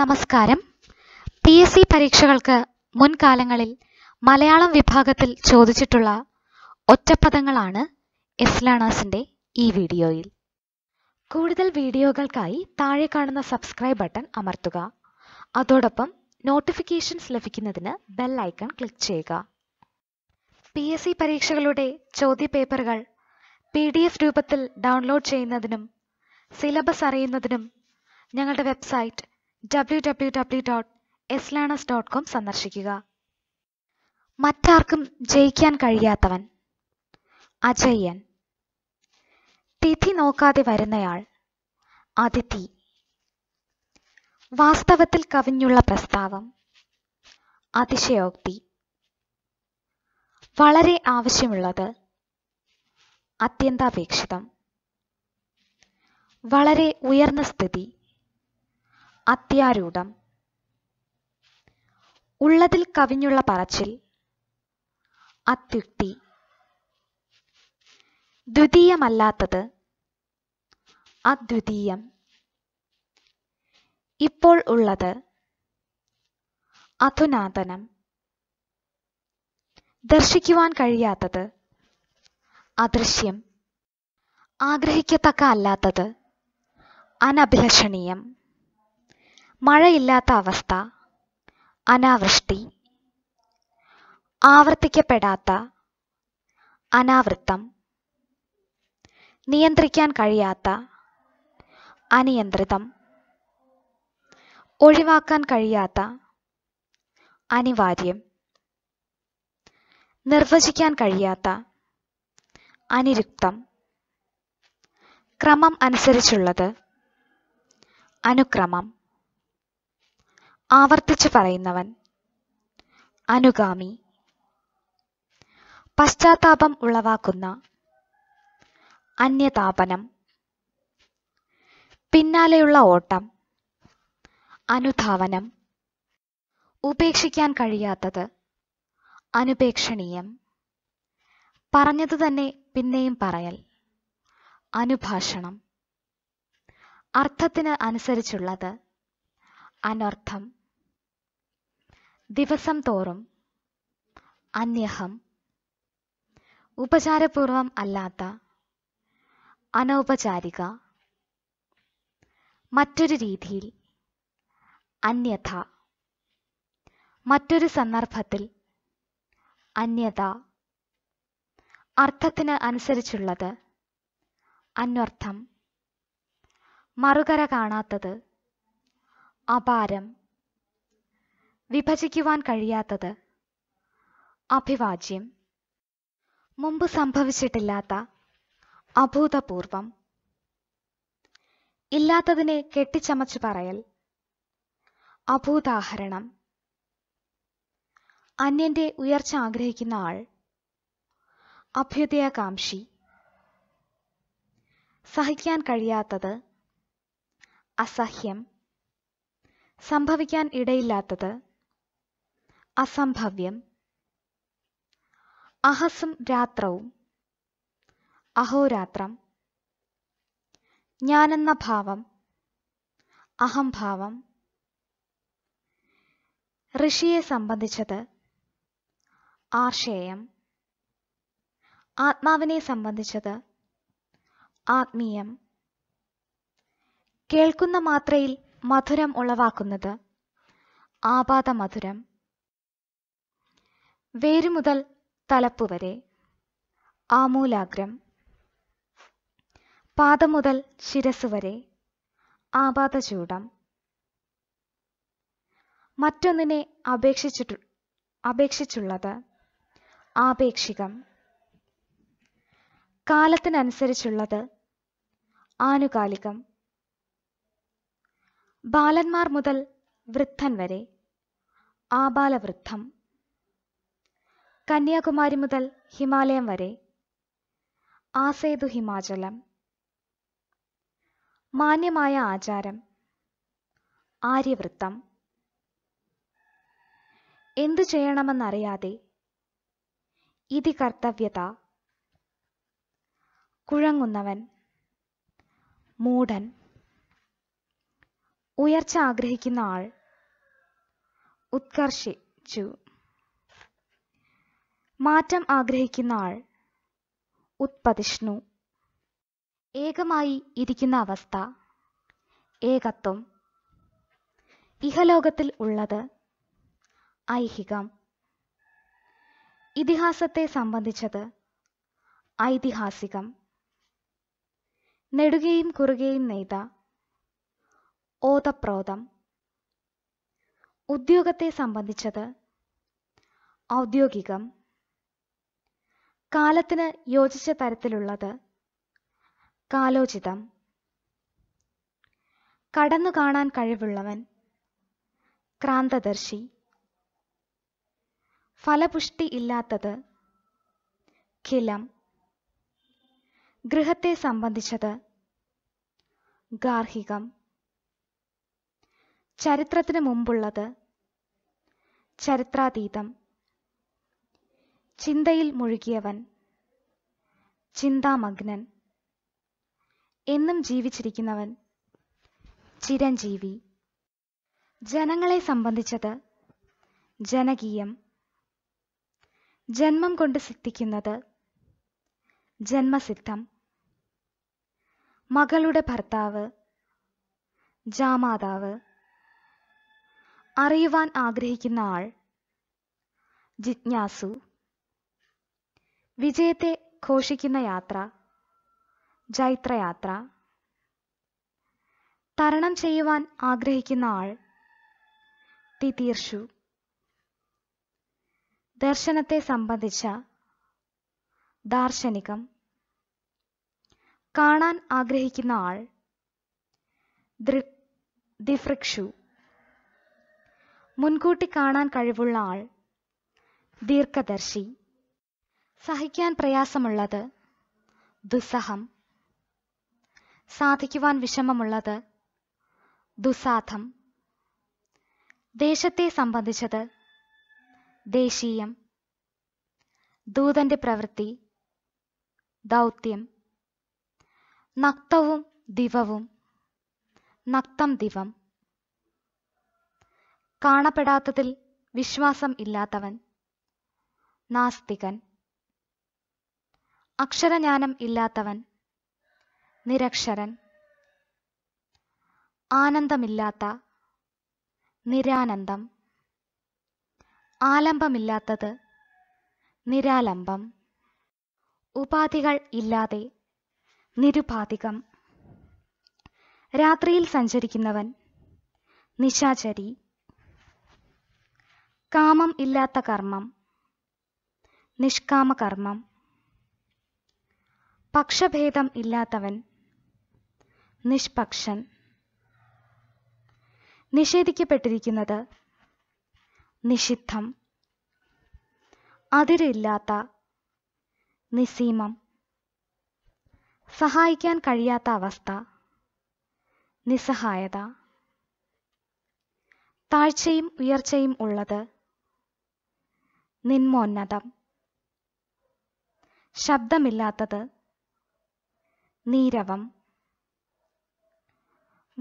നമസ്കാരം P S C പരീക്ഷകൾക്ക് മുൻകാലങ്ങളിൽ മലയാളം വിഭാഗത്തിൽ ചോദിച്ചിട്ടുള്ള ഒറ്റപ്പദങ്ങളാണ് എസ് ലേണേഴ്സിൻ്റെ ഈ വീഡിയോയിൽ കൂടുതൽ വീഡിയോകൾക്കായി താഴെ കാണുന്ന സബ്സ്ക്രൈബ് ബട്ടൺ അമർത്തുക അതോടൊപ്പം നോട്ടിഫിക്കേഷൻസ് ലഭിക്കുന്നതിന് ബെൽ ഐക്കൺ ക്ലിക്ക് ചെയ്യുക പി എസ് സി പരീക്ഷകളുടെ ചോദ്യപേപ്പറുകൾ പി ഡി എഫ് രൂപത്തിൽ ഡൗൺലോഡ് ചെയ്യുന്നതിനും സിലബസ് അറിയുന്നതിനും ഞങ്ങളുടെ website W W W dot എസ്ലാണസ് ഡോട്ട് കോം സന്ദർശിക്കുക മറ്റാർക്കും ജയിക്കാൻ കഴിയാത്തവൻ അജയ്യൻ തിഥി നോക്കാതെ വരുന്നയാൾ അതിഥി വാസ്തവത്തിൽ കവിഞ്ഞുള്ള പ്രസ്താവം അതിശയോക്തി വളരെ ആവശ്യമുള്ളത് അത്യന്താപേക്ഷിതം വളരെ ഉയർന്ന സ്ഥിതി അത്യാരൂഢം ഉള്ളതിൽ കവിഞ്ഞുള്ള പറച്ചിൽ അത്യുക്തി ദ്വിതീയമല്ലാത്തത് അദ്വിതീയം ഇപ്പോൾ ഉള്ളത് അധുനാതനം ദർശിക്കുവാൻ കഴിയാത്തത് അദൃശ്യം ആഗ്രഹിക്കത്തക്ക അല്ലാത്തത് അനഭിലഷണീയം മഴയില്ലാത്ത അവസ്ഥ അനാവൃഷ്ടി ആവർത്തിക്കപ്പെടാത്ത അനാവൃത്തം നിയന്ത്രിക്കാൻ കഴിയാത്ത അനിയന്ത്രിതം ഒഴിവാക്കാൻ കഴിയാത്ത അനിവാര്യം നിർവചിക്കാൻ കഴിയാത്ത അനിരുക്തം ക്രമം അനുസരിച്ചുള്ളത് അനുക്രമം ആവർത്തിച്ചു പറയുന്നവൻ അനുഗാമി പശ്ചാത്താപം ഉളവാക്കുന്ന അന്യതാപനം പിന്നാലെയുള്ള ഓട്ടം അനുധാവനം ഉപേക്ഷിക്കാൻ കഴിയാത്തത് അനുപേക്ഷണീയം പറഞ്ഞതു തന്നെ പിന്നെയും പറയൽ അനുഭാഷണം അർത്ഥത്തിന് അനുസരിച്ചുള്ളത് അനർത്ഥം ദിവസം തോറും അന്യഹം ഉപചാരപൂർവം അല്ലാത്ത അനൗപചാരിക മറ്റൊരു രീതിയിൽ അന്യഥ മറ്റൊരു സന്ദർഭത്തിൽ അന്യത അർത്ഥത്തിന് അനുസരിച്ചുള്ളത് അന്വർത്ഥം മറുകര കാണാത്തത് അപാരം വിഭജിക്കുവാൻ കഴിയാത്തത് അഭിവാജ്യം മുമ്പ് സംഭവിച്ചിട്ടില്ലാത്ത അഭൂതപൂർവം ഇല്ലാത്തതിനെ കെട്ടിച്ചമച്ചു പറയൽ അഭൂതാഹരണം അന്യന്റെ ഉയർച്ച ആഗ്രഹിക്കുന്ന ആൾ അഭ്യുദയകാംക്ഷി സഹിക്കാൻ കഴിയാത്തത് അസഹ്യം സംഭവിക്കാൻ ഇടയില്ലാത്തത് അസംഭവ്യം അഹസും രാത്രവും അഹോരാത്രം ഞാനെന്ന ഭാവം അഹംഭാവം ഋഷിയെ സംബന്ധിച്ചത് ആശയം ആത്മാവിനെ സംബന്ധിച്ചത് ആത്മീയം കേൾക്കുന്ന മാത്രയിൽ മധുരം ഉളവാക്കുന്നത് ആപാദ മധുരം വേരുമുതൽ തലപ്പുവരെ ആമൂലാഗ്രം പാദം മുതൽ ശിരസ് വരെ ആപാതചൂടം മറ്റൊന്നിനെ അപേക്ഷിച്ചിട്ടു അപേക്ഷിച്ചുള്ളത് ആപേക്ഷികം കാലത്തിനനുസരിച്ചുള്ളത് ആനുകാലികം ബാലന്മാർ മുതൽ വൃദ്ധൻ വരെ ആബാലവൃദ്ധം കന്യാകുമാരി മുതൽ ഹിമാലയം വരെ ആസേതു ഹിമാചലം മാന്യമായ ആചാരം ആര്യവൃത്തം എന്തു ചെയ്യണമെന്നറിയാതെ ഇതി കർത്തവ്യത കുഴങ്ങുന്നവൻ മൂഢൻ ഉയർച്ച ആഗ്രഹിക്കുന്ന ആൾ ഉത്കർഷിച്ചു മാറ്റം ആഗ്രഹിക്കുന്ന ആൾ ഉത്പതിഷ്ണു ഏകമായി ഇരിക്കുന്ന അവസ്ഥ ഏകത്വം ഇഹലോകത്തിൽ ഉള്ളത് ഐഹികം ഇതിഹാസത്തെ സംബന്ധിച്ചത് ഐതിഹാസികം നെടുകയും കുറുകയും നെയ്ത ഓതപ്രോതം ഉദ്യോഗത്തെ സംബന്ധിച്ചത് ഔദ്യോഗികം കാലത്തിന് യോജിച്ച തരത്തിലുള്ളത് കാലോചിതം കടന്നു കാണാൻ കഴിവുള്ളവൻ ക്രാന്തദർശി ഫലപുഷ്ടി ഇല്ലാത്തത് ഖിലം ഗൃഹത്തെ സംബന്ധിച്ചത് ഗാർഹികം ചരിത്രത്തിന് മുമ്പുള്ളത് ചരിത്രാതീതം ചിന്തയിൽ മുഴുകിയവൻ ചിന്താമഗ്നൻ എന്നും ജീവിച്ചിരിക്കുന്നവൻ ചിരഞ്ജീവി ജനങ്ങളെ സംബന്ധിച്ചത് ജനകീയം ജന്മം കൊണ്ട് സിദ്ധിക്കുന്നത് ജന്മസിദ്ധം മകളുടെ ഭർത്താവ് ജാമാതാവ് അറിയുവാൻ ആഗ്രഹിക്കുന്ന ആൾ ജിജ്ഞാസു വിജയത്തെ ഘോഷിക്കുന്ന യാത്ര ജൈത്രയാത്ര തരണം ചെയ്യുവാൻ ആഗ്രഹിക്കുന്ന ആൾ തിതീർഷു ദർശനത്തെ സംബന്ധിച്ച ദാർശനികം കാണാൻ ആഗ്രഹിക്കുന്ന ആൾ ദൃ ദിഫൃക്ഷു മുൻകൂട്ടി കാണാൻ കഴിവുള്ള ആൾ ദീർഘദർശി സഹിക്കാൻ പ്രയാസമുള്ളത് ദുസ്സഹം സാധിക്കുവാൻ വിഷമമുള്ളത് ദുസാധം ദേശത്തെ സംബന്ധിച്ചത് ദേശീയം ദൂതന്റെ പ്രവൃത്തി ദൗത്യം നക്തവും ദിവവും നക്തം ദിവം കാണപ്പെടാത്തതിൽ വിശ്വാസം ഇല്ലാത്തവൻ നാസ്തികൻ അക്ഷരജ്ഞാനം ഇല്ലാത്തവൻ നിരക്ഷരൻ ആനന്ദമില്ലാത്ത നിരാനന്ദം ആലംബമില്ലാത്തത് നിരാലംബം ഉപാധികൾ ഇല്ലാതെ നിരുപാധികം രാത്രിയിൽ സഞ്ചരിക്കുന്നവൻ നിശാചരി കാമം ഇല്ലാത്ത കർമ്മം നിഷ്കാമകർമ്മം പക്ഷഭേദം ഇല്ലാത്തവൻ നിഷ്പക്ഷൻ നിഷേധിക്കപ്പെട്ടിരിക്കുന്നത് നിഷിദ്ധം അതിരില്ലാത്ത നിസീമം സഹായിക്കാൻ കഴിയാത്ത അവസ്ഥ നിസ്സഹായത താഴ്ചയും ഉയർച്ചയും ഉള്ളത് നിന്മോന്നതം ശബ്ദമില്ലാത്തത് നീരവം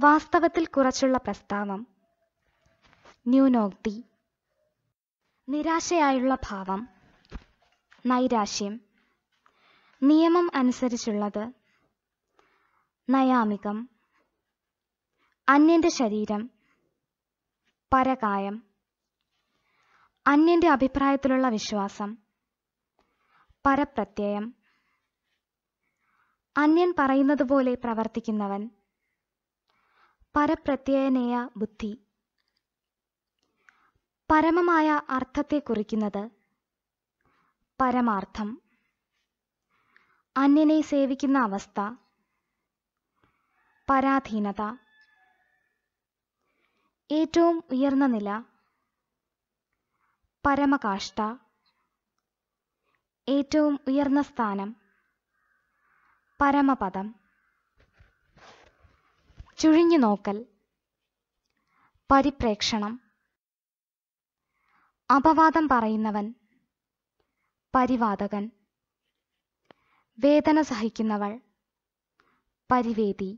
വാസ്തവത്തിൽ കുറച്ചുള്ള പ്രസ്താവം ന്യൂനോക്തി നിരാശയായുള്ള ഭാവം നൈരാശ്യം നിയമം അനുസരിച്ചുള്ളത് നയാമികം അന്യന്റെ ശരീരം പരകായം അന്യന്റെ അഭിപ്രായത്തിലുള്ള വിശ്വാസം പരപ്രത്യയം അന്യൻ പറയുന്നതുപോലെ പ്രവർത്തിക്കുന്നവൻ പരപ്രത്യയനേയ ബുദ്ധി പരമമായ അർത്ഥത്തെ കുറിക്കുന്നത് പരമാർത്ഥം അന്യനെ സേവിക്കുന്ന അവസ്ഥ പരാധീനത ഏറ്റവും ഉയർന്ന നില പരമകാഷ്ട ഏറ്റവും ഉയർന്ന സ്ഥാനം പരമപദം നോക്കൽ പരിപ്രേക്ഷണം അപവാദം പറയുന്നവൻ പരിവാതകൻ വേദന സഹിക്കുന്നവൾ പരിവേദി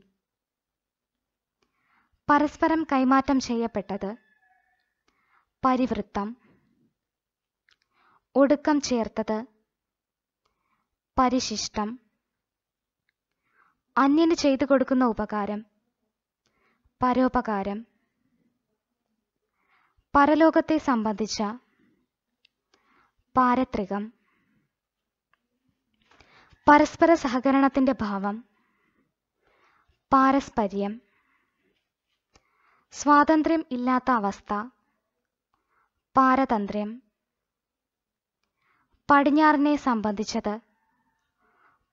പരസ്പരം കൈമാറ്റം ചെയ്യപ്പെട്ടത് പരിവൃത്തം ഒടുക്കം ചേർത്തത് പരിശിഷ്ടം അന്യന് ചെയ്തു കൊടുക്കുന്ന ഉപകാരം പരോപകാരം പരലോകത്തെ സംബന്ധിച്ച പാരത്രികം പരസ്പര സഹകരണത്തിൻ്റെ ഭാവം പാരസ്പര്യം സ്വാതന്ത്ര്യം ഇല്ലാത്ത അവസ്ഥ പാരതന്ത്ര്യം പടിഞ്ഞാറിനെ സംബന്ധിച്ചത്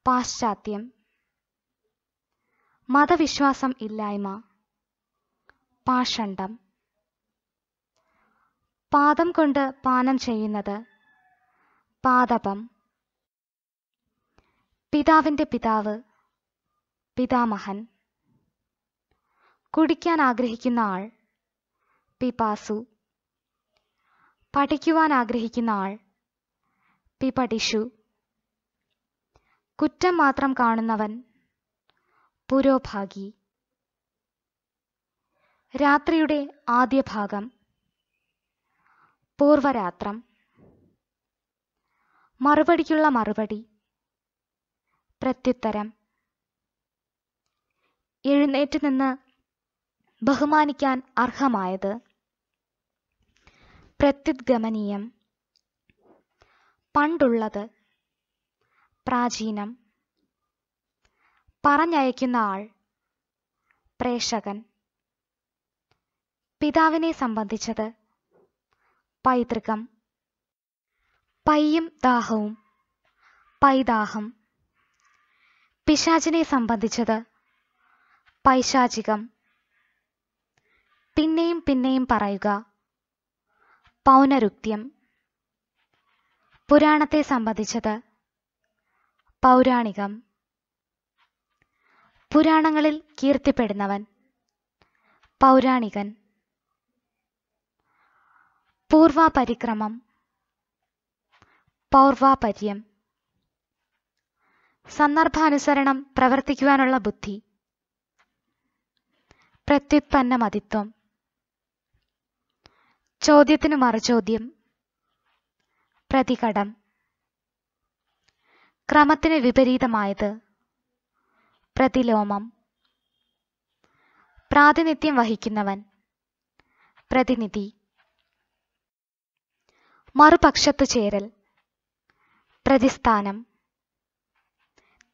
പാശ്ചാത്യം മതവിശ്വാസം ഇല്ലായ്മ പാഷണ്ഡം പാദം കൊണ്ട് പാനം ചെയ്യുന്നത് പാദപം പിതാവിൻ്റെ പിതാവ് പിതാമഹൻ കുടിക്കാൻ ആഗ്രഹിക്കുന്ന ആൾ പിപാസു പഠിക്കുവാൻ ആഗ്രഹിക്കുന്ന ആൾ പിപഠിഷു കുറ്റം മാത്രം കാണുന്നവൻ പുരോഭാഗി രാത്രിയുടെ ആദ്യ ഭാഗം പൂർവരാത്രം മറുപടിക്കുള്ള മറുപടി പ്രത്യുത്തരം എഴുന്നേറ്റ് നിന്ന് ബഹുമാനിക്കാൻ അർഹമായത് പ്രത്യുദ്ഗമനീയം പണ്ടുള്ളത് പ്രാചീനം പറഞ്ഞയക്കുന്ന ആൾ പ്രേക്ഷകൻ പിതാവിനെ സംബന്ധിച്ചത് പൈതൃകം പയ്യും ദാഹവും പൈദാഹം പിശാചിനെ സംബന്ധിച്ചത് പൈശാചികം പിന്നെയും പിന്നെയും പറയുക പൗനരുക്ത്യം പുരാണത്തെ സംബന്ധിച്ചത് പൗരാണികം പുരാണങ്ങളിൽ കീർത്തിപ്പെടുന്നവൻ പൗരാണികൻ പൂർവാപരിക്രമം പൗർവാപര്യം സന്ദർഭാനുസരണം പ്രവർത്തിക്കുവാനുള്ള ബുദ്ധി പ്രത്യുത്പന്ന മതിത്വം ചോദ്യത്തിന് മറുചോദ്യം പ്രതികടം ക്രമത്തിന് വിപരീതമായത് പ്രതിലോമം പ്രാതിനിധ്യം വഹിക്കുന്നവൻ പ്രതിനിധി മറുപക്ഷത്ത് ചേരൽ പ്രതിസ്ഥാനം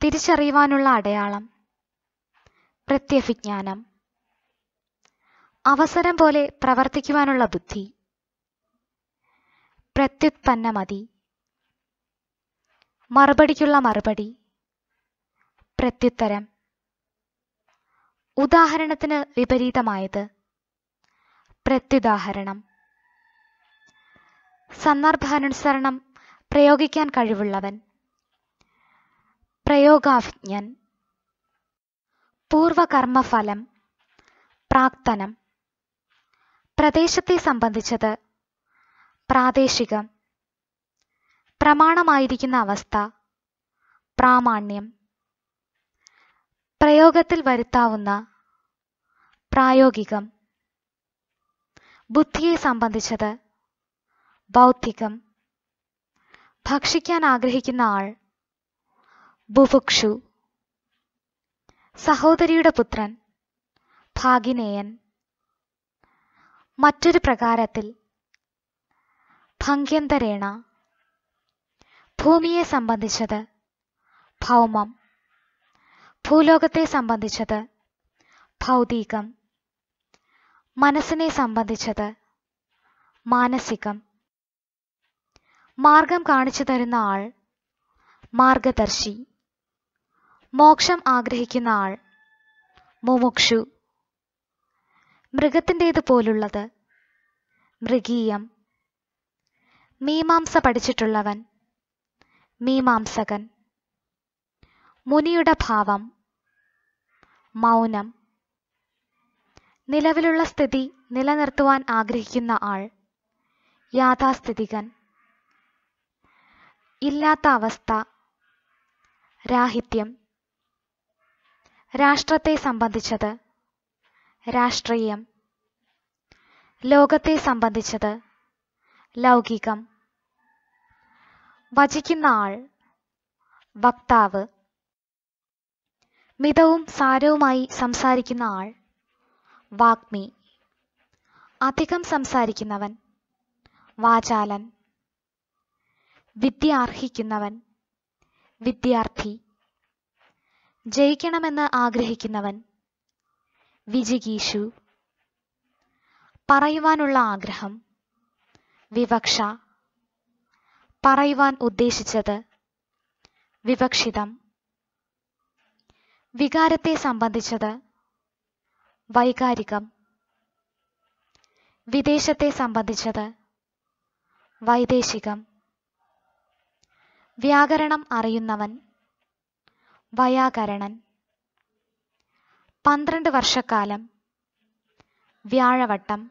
തിരിച്ചറിയുവാനുള്ള അടയാളം പ്രത്യഭിജ്ഞാനം അവസരം പോലെ പ്രവർത്തിക്കുവാനുള്ള ബുദ്ധി പ്രത്യുത്പന്നമതി മറുപടിക്കുള്ള മറുപടി പ്രത്യുത്തരം ഉദാഹരണത്തിന് വിപരീതമായത് പ്രത്യുദാഹരണം സന്ദർഭാനുസരണം പ്രയോഗിക്കാൻ കഴിവുള്ളവൻ പ്രയോഗാഭിജ്ഞൻ പൂർവകർമ്മഫലം പ്രാക്തനം പ്രദേശത്തെ സംബന്ധിച്ചത് പ്രാദേശികം പ്രമാണമായിരിക്കുന്ന അവസ്ഥ പ്രാമാണ്യം പ്രയോഗത്തിൽ വരുത്താവുന്ന പ്രായോഗികം ബുദ്ധിയെ സംബന്ധിച്ചത് ബൗദ്ധികം ഭക്ഷിക്കാൻ ആഗ്രഹിക്കുന്ന ആൾ ബുഭുക്ഷു സഹോദരിയുടെ പുത്രൻ ഭാഗിനേയൻ മറ്റൊരു പ്രകാരത്തിൽ ഭംഗ്യന്തരേണ ഭൂമിയെ സംബന്ധിച്ചത് ഭൗമം ഭൂലോകത്തെ സംബന്ധിച്ചത് ഭൗതികം മനസ്സിനെ സംബന്ധിച്ചത് മാനസികം മാർഗം കാണിച്ചു തരുന്ന ആൾ മാർഗദർശി മോക്ഷം ആഗ്രഹിക്കുന്ന ആൾ മുമുക്ഷു മൃഗത്തിൻ്റേത് പോലുള്ളത് മൃഗീയം മീമാംസ പഠിച്ചിട്ടുള്ളവൻ മീമാംസകൻ മുനിയുടെ ഭാവം മൗനം നിലവിലുള്ള സ്ഥിതി നിലനിർത്തുവാൻ ആഗ്രഹിക്കുന്ന ആൾ യാഥാസ്ഥിതികൻ ഇല്ലാത്ത അവസ്ഥ രാഹിത്യം രാഷ്ട്രത്തെ സംബന്ധിച്ചത് രാഷ്ട്രീയം ലോകത്തെ സംബന്ധിച്ചത് ലൗകികം വചിക്കുന്ന ആൾ വക്താവ് മിതവും സാരവുമായി സംസാരിക്കുന്ന ആൾ വാഗ്മി അധികം സംസാരിക്കുന്നവൻ വാചാലൻ വിദ്യ അർഹിക്കുന്നവൻ വിദ്യാർത്ഥി ജയിക്കണമെന്ന് ആഗ്രഹിക്കുന്നവൻ വിജിഗീഷു പറയുവാനുള്ള ആഗ്രഹം വിവക്ഷ പറയുവാൻ ഉദ്ദേശിച്ചത് വിവക്ഷിതം വികാരത്തെ സംബന്ധിച്ചത് വൈകാരികം വിദേശത്തെ സംബന്ധിച്ചത് വൈദേശികം വ്യാകരണം അറിയുന്നവൻ വയാകരണൻ പന്ത്രണ്ട് വർഷക്കാലം വ്യാഴവട്ടം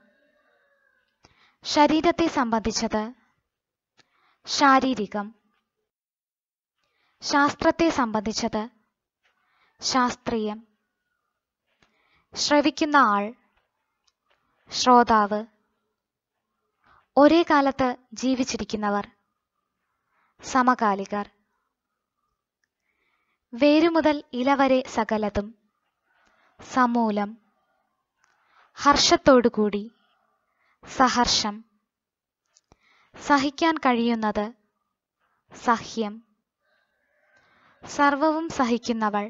ശരീരത്തെ സംബന്ധിച്ചത് ശാരീരികം ശാസ്ത്രത്തെ സംബന്ധിച്ചത് ശാസ്ത്രീയം ശ്രവിക്കുന്ന ആൾ ശ്രോതാവ് ഒരേ കാലത്ത് ജീവിച്ചിരിക്കുന്നവർ സമകാലികർ വേരുമുതൽ ഇലവരെ സകലതും സമൂലം ഹർഷത്തോടുകൂടി സഹർഷം സഹിക്കാൻ കഴിയുന്നത് സഹ്യം സർവവും സഹിക്കുന്നവൾ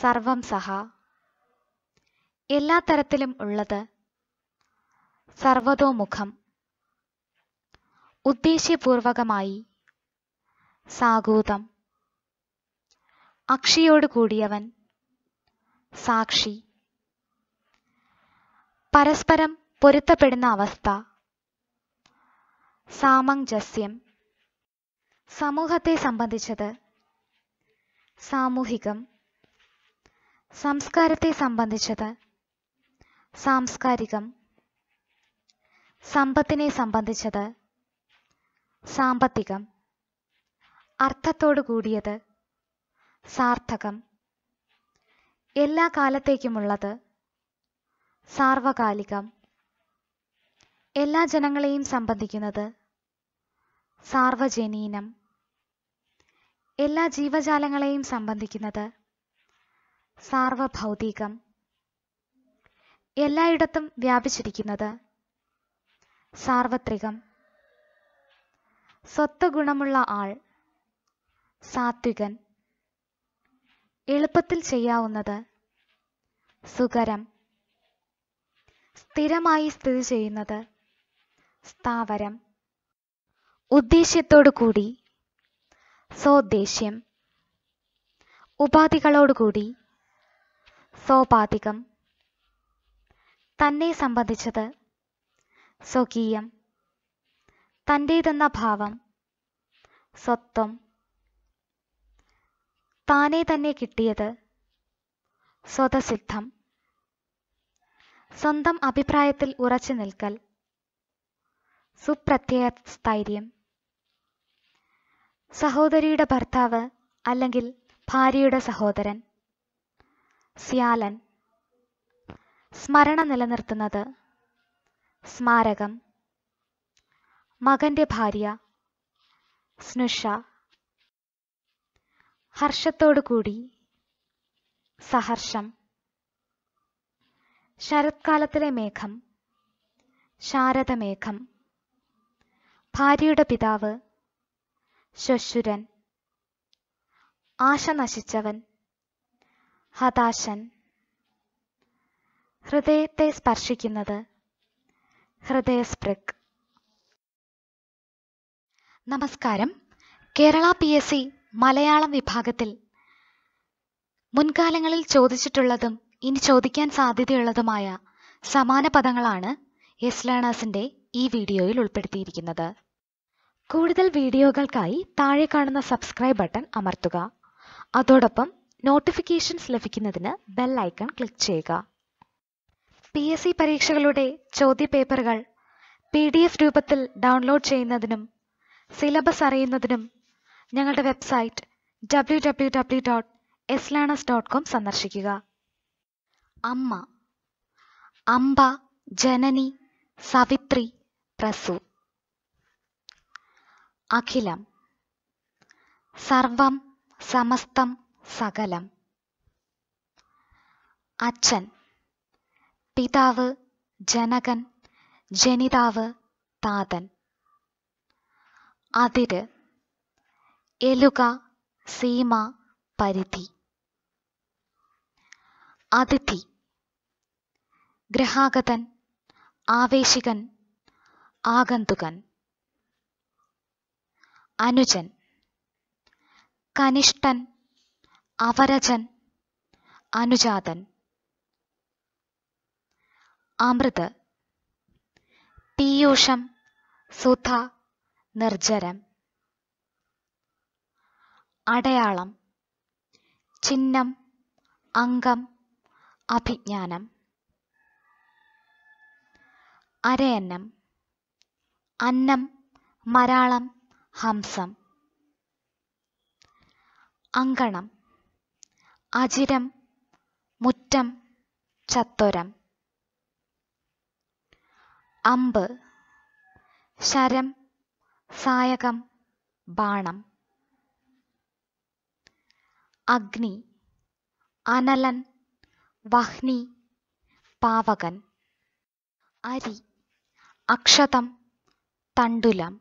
സർവം സഹ എല്ലാ തരത്തിലും ഉള്ളത് സർവതോമുഖം ഉദ്ദേശ്യപൂർവകമായി സാഗൂതം അക്ഷിയോട് കൂടിയവൻ സാക്ഷി പരസ്പരം പൊരുത്തപ്പെടുന്ന അവസ്ഥ സാമഞ്ജസ്യം സമൂഹത്തെ സംബന്ധിച്ചത് സാമൂഹികം സംസ്കാരത്തെ സംബന്ധിച്ചത് സാംസ്കാരികം സമ്പത്തിനെ സംബന്ധിച്ചത് സാമ്പത്തികം അർത്ഥത്തോടു കൂടിയത് സാർത്ഥകം എല്ലാ കാലത്തേക്കുമുള്ളത് സാർവകാലികം എല്ലാ ജനങ്ങളെയും സംബന്ധിക്കുന്നത് സാർവജനീനം എല്ലാ ജീവജാലങ്ങളെയും സംബന്ധിക്കുന്നത് സാർവഭൗതികം എല്ലായിടത്തും വ്യാപിച്ചിരിക്കുന്നത് സാർവത്രികം സ്വത്ത് ഗുണമുള്ള ആൾ സാത്വികൻ എളുപ്പത്തിൽ ചെയ്യാവുന്നത് സുകരം സ്ഥിരമായി സ്ഥിതി ചെയ്യുന്നത് സ്ഥാവരം കൂടി സോദ്ദേശ്യം ഉപാധികളോടുകൂടി സോപാധികം തന്നെ സംബന്ധിച്ചത് സ്വകീയം തൻ്റേതെന്ന ഭാവം സ്വത്വം താനെ തന്നെ കിട്ടിയത് സ്വതസിദ്ധം സ്വന്തം അഭിപ്രായത്തിൽ ഉറച്ചു നിൽക്കൽ സുപ്രത്യയ സ്ഥൈര്യം സഹോദരിയുടെ ഭർത്താവ് അല്ലെങ്കിൽ ഭാര്യയുടെ സഹോദരൻ സ്യാലൻ സ്മരണ നിലനിർത്തുന്നത് സ്മാരകം മകന്റെ ഭാര്യ സ്നുഷ ഹർഷത്തോടുകൂടി സഹർഷം ശരത്കാലത്തിലെ മേഘം ശാരദമേഘം ഭാര്യയുടെ പിതാവ് ശ്വശുരൻ ആശ നശിച്ചവൻ ഹതാശൻ ഹൃദയത്തെ സ്പർശിക്കുന്നത് ഹൃദയസ്പൃക് നമസ്കാരം Kerala P S C Malayalam വിഭാഗത്തിൽ മുൻകാലങ്ങളിൽ ചോദിച്ചിട്ടുള്ളതും ഇനി ചോദിക്കാൻ സാധ്യതയുള്ളതുമായ സമാന പദങ്ങളാണ് എസ് ലേണേഴ്സിൻ്റെ ഈ വീഡിയോയിൽ ഉൾപ്പെടുത്തിയിരിക്കുന്നത് കൂടുതൽ വീഡിയോകൾക്കായി താഴെ കാണുന്ന സബ്സ്ക്രൈബ് ബട്ടൺ അമർത്തുക അതോടൊപ്പം നോട്ടിഫിക്കേഷൻസ് ലഭിക്കുന്നതിന് ബെൽ ഐക്കൺ ക്ലിക്ക് ചെയ്യുക പി എസ് സി പരീക്ഷകളുടെ ചോദ്യപേപ്പറുകൾ പി ഡി എഫ് രൂപത്തിൽ ഡൗൺലോഡ് ചെയ്യുന്നതിനും സിലബസ് അറിയുന്നതിനും ഞങ്ങളുടെ website W W W dot ലാണസ് ഡോട്ട് കോം സന്ദർശിക്കുക അമ്മ അമ്പ ജനനി സവിത്രി പ്രസു അഖിലം സർവം സമസ്തം സകലം അച്ഛൻ പിതാവ് ജനകൻ ജനിതാവ് താതൻ അതിര് എലുക സീമ പരിധി അതിഥി ഗ്രഹാഗതൻ ആവേശികൻ ആഗന്തുകൻ അനുജൻ കനിഷ്ഠൻ അവരജൻ അനുജാതൻ അമൃത് പീയൂഷം സുധ നിർജരം അടയാളം ചിഹ്നം അംഗം അഭിജ്ഞാനം അരയന്നം അന്നം മരാളം ഹംസം അങ്കണം അജിരം മുറ്റം ചത്തൊരം അമ്പ് ശരം സായകം ബാണം അഗ്നി അനലൻ വഹ്നി പാവകൻ അരി അക്ഷതം തണ്ടുലം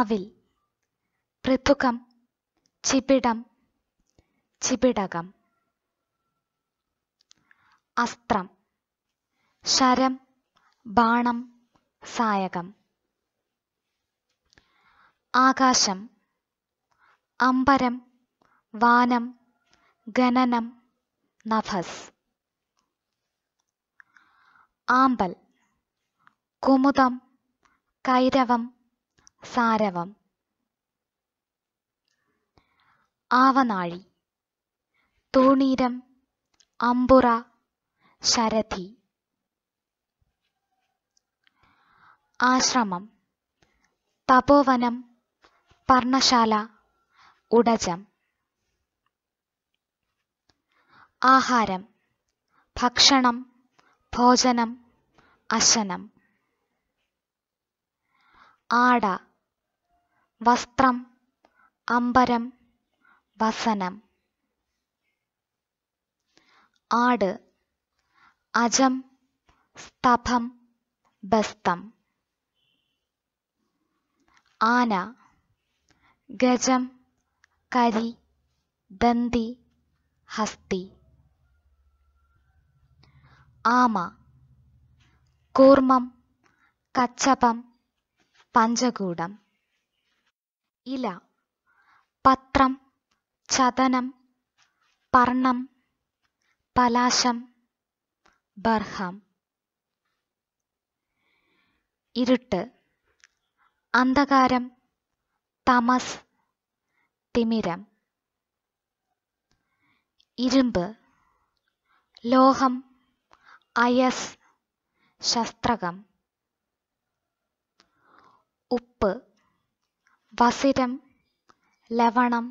അവിൽ പൃഥുകം ചിപിടം ചിപിടകം അസ്ത്രം ശരം ബാണം സായകം ആകാശം അമ്പരം വാനം ഗണനം നഭസ് ആമ്പൽ കുമുദം കൈരവം സാരവം ആവനാഴി തൂണീരം അമ്പുറ ശരഥി ആശ്രമം തപോവനം പർണശാല ഉടജം ആഹാരം ഭക്ഷണം ഭോജനം അശനം ആട വസ്ത്രം അമ്പരം വസനം ആട് അജം സ്തഭം ബസ്തം ആന ഗജം കരി ദന്തി ഹസ്തി ആമ കൂർമ്മം കച്ചപം പഞ്ചകൂടം ഇല പത്രം ചതനം പർണം പലാശം ബർഹം ഇരുട്ട് അന്ധകാരം തമസ് തിമിരം ഇരുമ്പ് ലോഹം അയസ് ശസ്ത്രകം ഉപ്പ് വസിരം ലവണം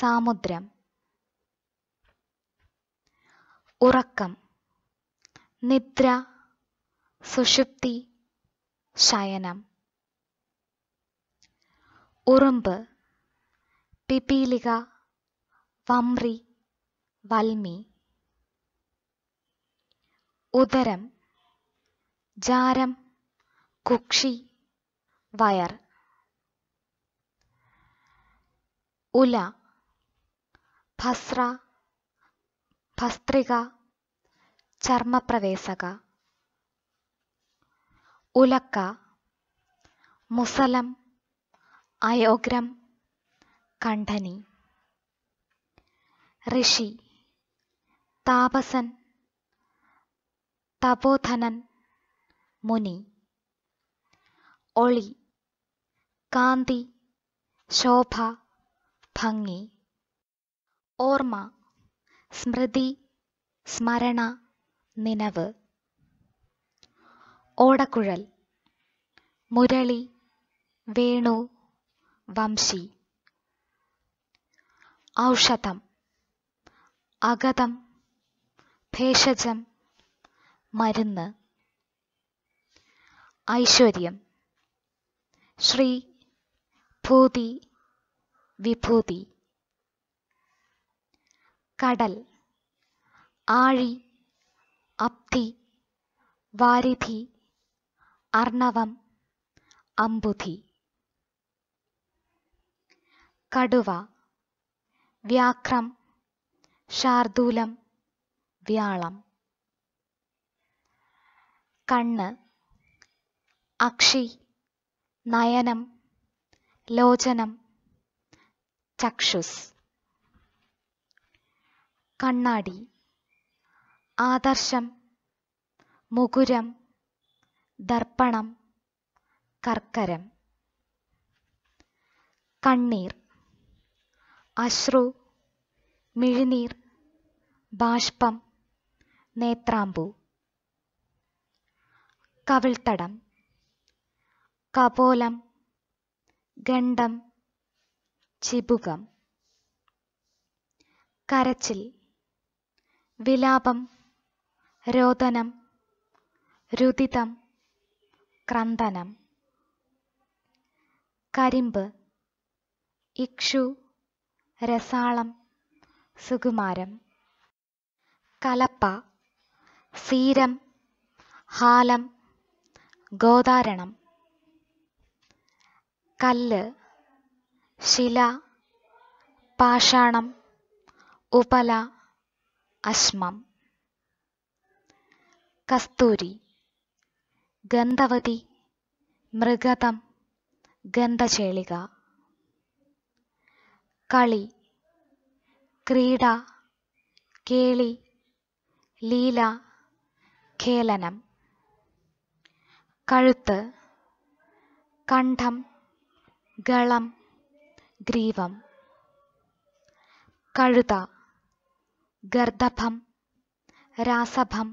സാമുദ്രം ഉറക്കം നിദ്ര സുഷുപ്തി ശയനം ഉറുമ്പ് പിപീലിക വമ്രി വൽമി ഉദരം ജാരം കുക്ഷി വയർ ഉല ഭസ്ര ഭസ്ത്രിക ചർമ്മപ്രവേശക ഉലക്ക മുസലം അയോഗ്രം കണ്ഠനി ഋഷി താപസൻ തപോധനൻ മുനി ഒളി കാന്തി ശോഭ ഭംഗി ഓർമ്മ സ്മൃതി സ്മരണ നിനവ് ഓടക്കുഴൽ മുരളി വേണു വംശി ഔഷധം അഗതം ഭേഷജം മരുന്ന് ഐശ്വര്യം ശ്രീ ഭൂതി വിഭൂതി കടൽ ആഴി അപ്തി വാരിധി അർണവം അമ്പുധി കടുവ വ്യാക്രം ശാർദൂലം വ്യാളം കണ്ണ് അക്ഷി നയനം ലോചനം ചക്ഷുസ് കണ്ണാടി ആദർശം മുകുരം ദർപ്പണം കർക്കരം കണ്ണീർ അശ്രു മിഴിനീർ ബാഷ്പം നേത്രാമ്പു കവിൾത്തടം കപോലം ഗണ്ഡം ചിബുകം കരച്ചിൽ വിലാപം രോദനം രുദിതം ക്രന്ദനം കരിമ്പ് ഇക്ഷു രസാളം സുകുമാരം കലപ്പ സീരം ഹാലം ഗോദാരണം കല്ല് ശില പാഷാണം ഉപല അശ്മം കസ്തൂരി ഗന്ധവതി മൃഗതം ഗന്ധചേളിക കളി ക്രീഡ കേളി ലീല ഖേലനം കഴുത്ത് കണ്ഠം ഗളം ഗ്രീവം കഴുത ഗർദഭം രാസഭം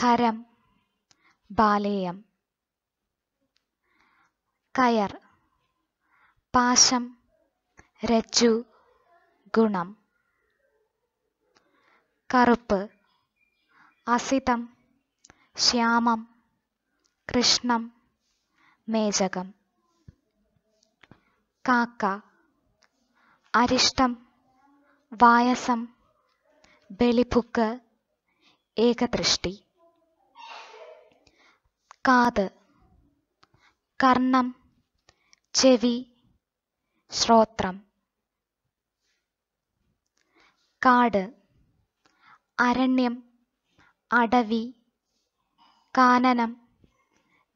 ഖരം ബാലേയം കയർ പാശം രജ്ജു ഗുണം കറുപ്പ് അസിതം ശ്യാമം കൃഷ്ണം മേജകം കാക്ക അരിഷ്ടം വായസം ബലിപ്പുക്ക് ഏകദൃഷ്ടി കാത് കർണം ചെവി ശ്രോത്രം കാട് അരണ്യം അടവി കാനനം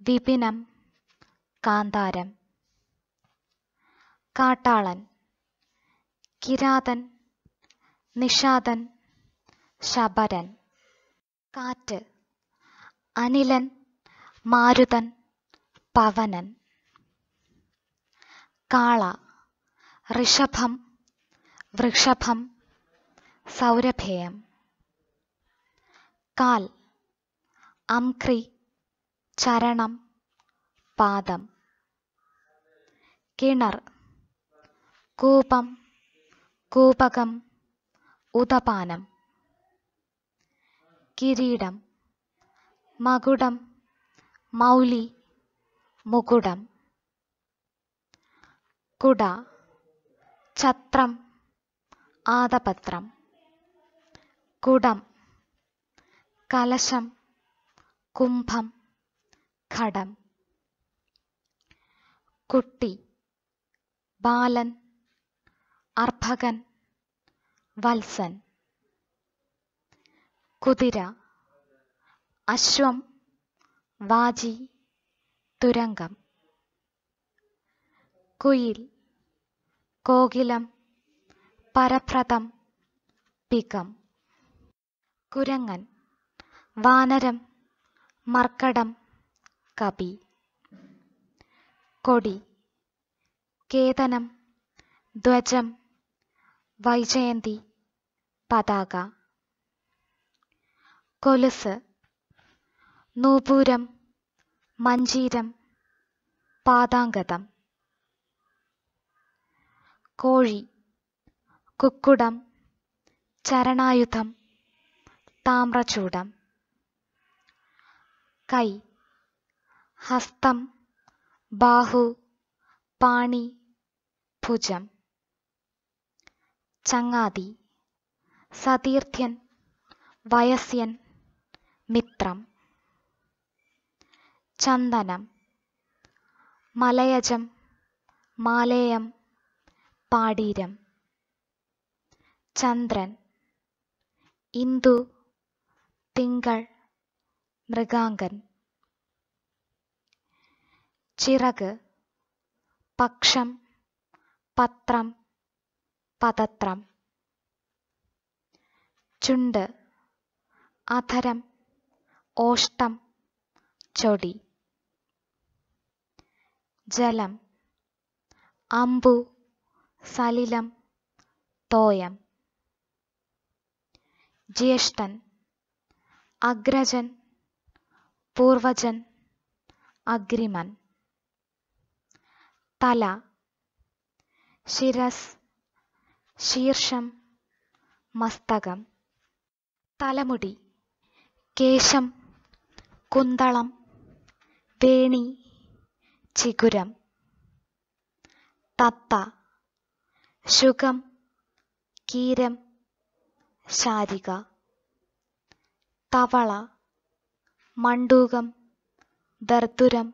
വിപിനം കാന്താരം കാട്ടാളൻ കിരാതൻ നിഷാദൻ ശബരൻ കാറ്റ് അനിലൻ മാരുതൻ പവനൻ കാള ഋഷഭം വൃഷഭം സൗരഭേയം കാൽ അംക്രി ചരണം പാദം കിണർ കൂപം കൂപകം ഉദപാനം കിരീടം മകുടം മൗലി മുകുടം കുട ഛത്രം ആദപത്രം കുടം കലശം കുംഭം ഘടം കുട്ടി ബാലൻ അർഭകൻ വത്സൻ കുതിര അശ്വം വാജി തുരങ്കം കുയിൽ കോകിലം പരപ്രതം പികം കുരങ്ങൻ വാനരം മർക്കടം കപി കൊടി കേതനം ധ്വജം വൈജയന്തി പതാക കൊലുസ് നൂപൂരം മഞ്ചീരം പാതാങ്കതം കോഴി കുക്കുടം ചരണായുധം താമ്രചൂടം കൈ ഹസ്തം ബാഹു പാണി ഭുജം ചങ്ങാതി സതീർത്ഥ്യൻ വയസ്യൻ മിത്രം ചന്ദനം മലയജം മാലേയം പാടീരം ചന്ദ്രൻ ഇന്ദു തിങ്കൾ മൃഗാങ്കൻ ചിറക് പക്ഷം പത്രം പതത്രം ചുണ്ട് അധരം ഓഷ്ടം ചൊടി ജലം അമ്പു സലിലം തോയം ജ്യേഷ്ഠൻ അഗ്രജൻ പൂർവജൻ അഗ്രിമൻ തല ശിരസ് ശീർഷം മസ്തകം തലമുടി കേശം കുന്തളം വേണി ചിഗുരം തത്ത ശുഖം കീരം ശാരിക തവള മണ്ടൂകം ദർദുരം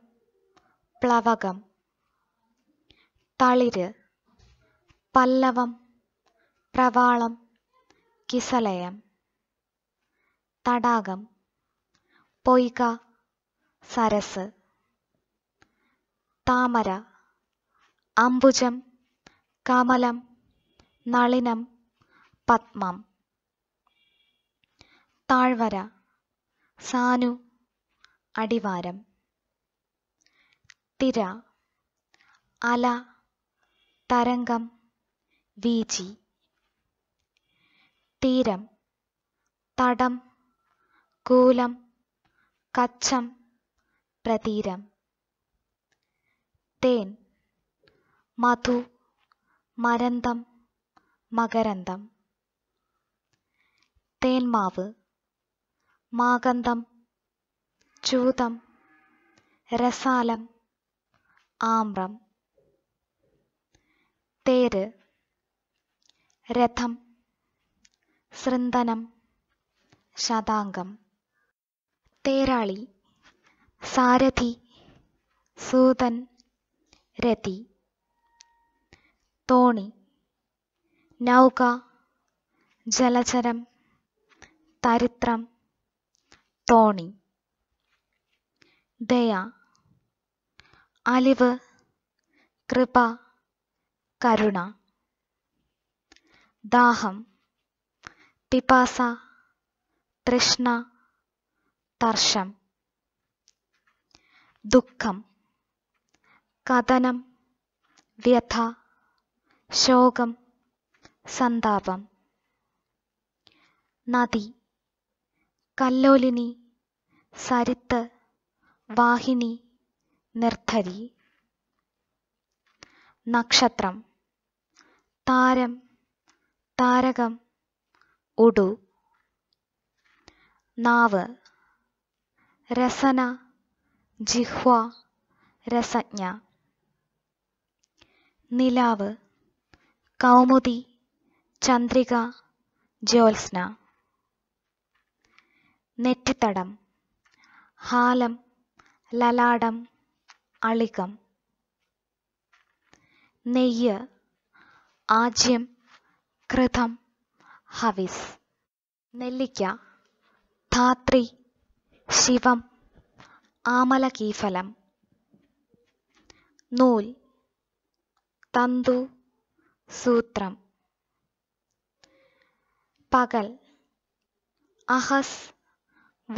പ്ലവകം തളിര് പല്ലവം പ്രവാളം കിസലയം തടാകം പൊയ്ക സരസ് താമര അംബുജം കമലം നളിനം പത്മം താഴ്വര സാനു അടിവാരം തിര അല തരംഗം വീചി തീരം തടം കൂലം കച്ചം പ്രതീരം തേൻ മധു മരന്തം മകരന്തം തേന്മാവ് മാകന്തം ചൂതം രസാലം ആമ്രം തേര് രഥം സൃന്ദനം ശതാംഗം തേരാളി സാരഥി സൂതൻ രതി തോണി നൗക ജലചരം തരിത്രം തോണി ദയ അലിവ് കൃപ കരുണ ദാഹം പിപാസ തൃഷ്ണ സ്പർശം ദുഃഖം കഥനം വ്യഥ ശോകം സന്താപം നദി കല്ലോലിനി സരിത്ത് വാഹിനി നിർധരി നക്ഷത്രം താരം താരകം ഉടു നാവ് രസന ജിഹ്വ രസജ്ഞ നിലാവ് കൗമുദി ചന്ദ്രിക ജ്യോത്സ്ന നെറ്റിത്തടം ഹാലം ലലാടം അളികം നെയ്യ് ആജ്യം കൃതം ഹവിസ് നെല്ലിക്ക ധാത്രി ശിവം ആമല കീഫലം നൂൽ തന്തു സൂത്രം പകൽ അഹസ്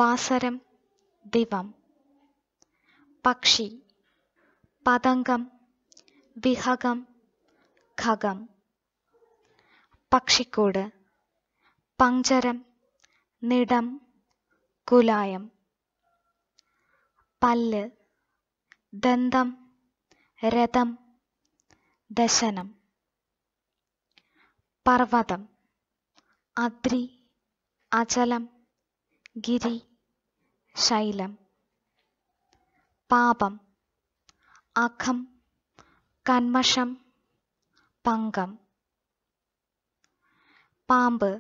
വാസരം ദിവം പക്ഷി പതംഗം വിഹകം ഖഗം പക്ഷിക്കൂട് പഞ്ചരം നിടം കുലായം പല്ല് ദന്തം രഥം ദശനം പർവതം അദ്രി അചലം ഗിരി ശൈലം പാപം അഖം കന്മഷം പങ്കം പാമ്പ്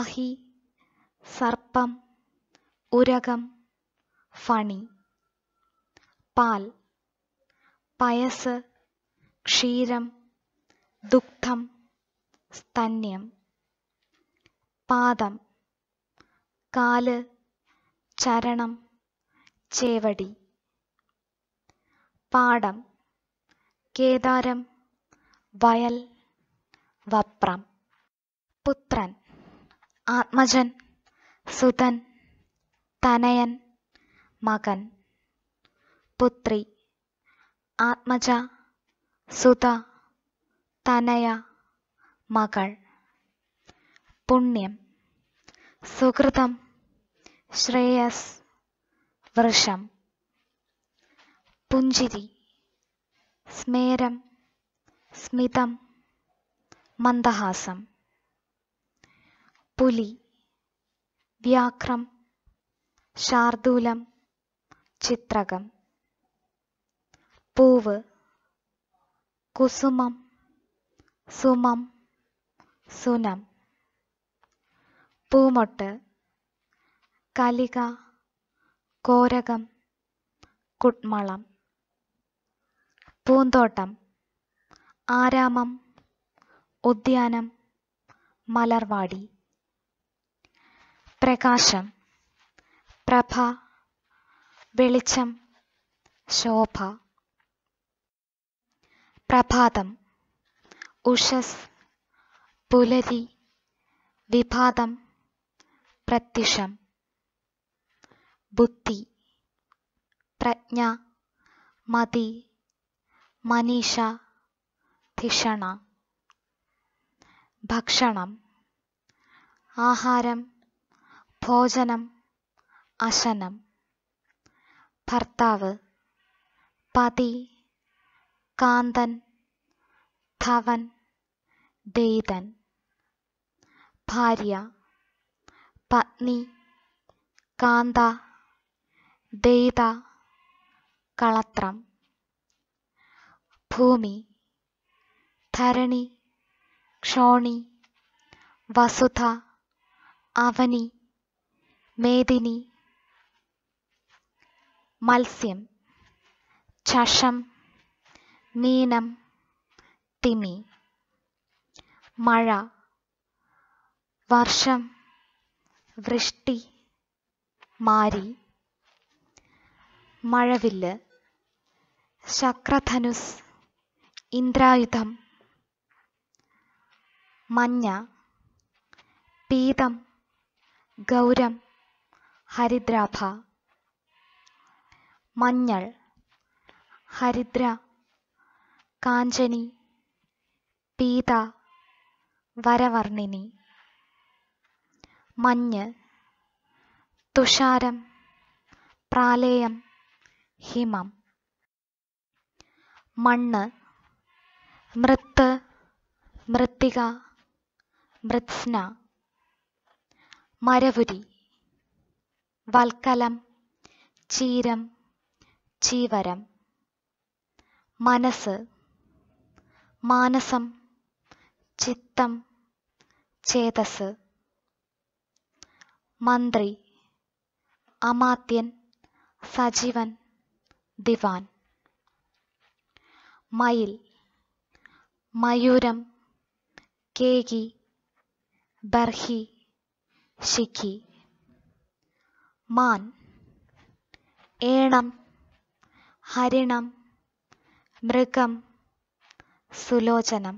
അഹി സർപ്പം ഉരകം ഫണി പാൽ പയസ് ക്ഷീരം ദുഃഖം സ്തന്യം പാദം കാല് ചരണം ചേവടി പാടം കേദാരം വയൽ വപ്രം പുത്രൻ ആത്മജൻ സുതൻ തനയൻ മകൻ പുത്രി ആത്മജ സുത തനയ മകൾ പുണ്യം സുഹൃതം ശ്രേയസ് വൃഷം പുഞ്ചിരി സ്മേരം സ്മിതം മന്ദഹാസം പുലി വ്യാക്രം ശാർദൂലം ചിത്രകം പൂവ് കുസുമം സുമം സുനം പൂമൊട്ട് കലിക കോരകം കുട്മളം പൂന്തോട്ടം ആരാമം ഉദ്യാനം മലർവാടി പ്രകാശം പ്രഭ വെളിച്ചം ശോഭ പ്രഭാതം ഉഷസ് പുലരി വിഭാതം പ്രത്യുഷം ബുദ്ധി പ്രജ്ഞ മതി മനീഷ ധിഷണ ഭക്ഷണം ആഹാരം ഭോജനം അശനം ഭർത്താവ് പതി കാന്തൻ ധവൻ ദേതൻ ഭാര്യ പത്നി കാന്ത ദേത കളത്രം ഭൂമി ധരണി ക്ഷോണി വസുധ അവനി മേദിനി മത്സ്യം ചഷം നീനം തിമി മഴ വർഷം വൃഷ്ടി മാരി മഴവില്ല് ശക്രധനുസ് ഇന്ദ്രായുധം മഞ്ഞ പീതം ഗൗരം ഹരിദ്രാഭ മഞ്ഞൾ ഹരിദ്ര കാഞ്ചനി പീത വരവർണിനി മഞ്ഞ് തുഷാരം പ്രാലേയം ഹിമം മണ്ണ് മൃത്ത് മൃത്തിക മൃത്സ്ന മരവുരി വൽക്കലം ചീരം ചീവരം മനസ്സ് മാനസം ചിത്തം ചേതസ് മന്ത്രി അമാത്യൻ സജീവൻ ദിവാൻ മയിൽ മയൂരം കേകി ബർഹി ശിഖി മാൻ ഏണം ഹരിണം മൃഗം സുലോചനം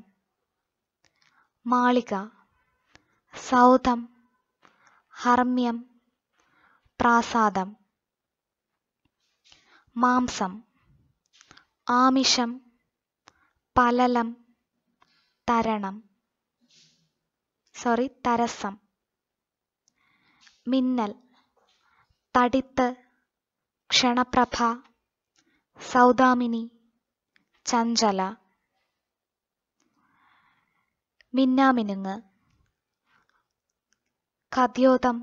മാളിക സൗധം ഹർമ്മ്യം പ്രാസാദം മാംസം ആമിഷം പലലം തരണം സോറി തരസം മിന്നൽ തടിത്ത് ക്ഷണപ്രഭ സൗദാമിനി ചഞ്ചല മിന്നാമിനുങ്ങ് കദ്യോതം